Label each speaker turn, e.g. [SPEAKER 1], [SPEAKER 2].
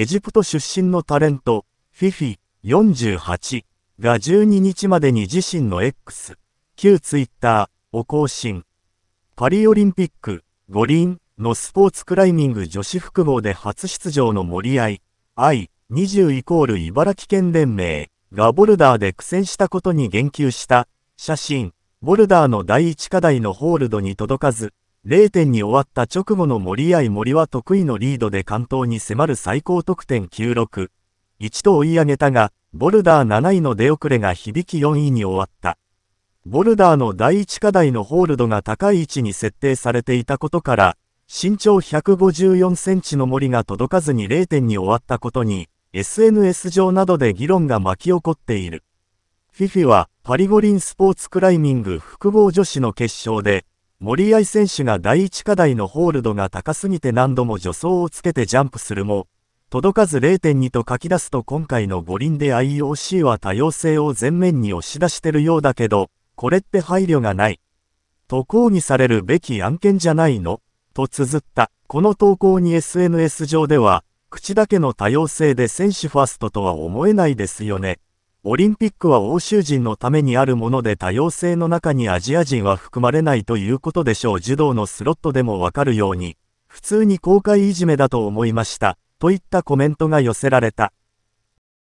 [SPEAKER 1] エジプト出身のタレント、フィフィ48が12日までに自身の X、旧 Twitter を更新。パリオリンピック、五輪のスポーツクライミング女子複合で初出場の森合、I、20イコール茨城県連盟がボルダーで苦戦したことに言及した写真、ボルダーの第一課題のホールドに届かず、0点に終わった直後の森合森は得意のリードで関東に迫る最高得点96。1と追い上げたが、ボルダー7位の出遅れが響き4位に終わった。ボルダーの第1課題のホールドが高い位置に設定されていたことから、身長154センチの森が届かずに0点に終わったことに、SNS 上などで議論が巻き起こっている。フィフィは、パリ五輪スポーツクライミング複合女子の決勝で、森合選手が第1課題のホールドが高すぎて何度も助走をつけてジャンプするも、届かず0.2と書き出すと今回の五輪で IOC は多様性を前面に押し出してるようだけど、これって配慮がない。と抗議されるべき案件じゃないのと綴った。この投稿に SNS 上では、口だけの多様性で選手ファーストとは思えないですよね。オリンピックは欧州人のためにあるもので多様性の中にアジア人は含まれないということでしょう児童のスロットでもわかるように、普通に公開いじめだと思いました、といったコメントが寄せられた。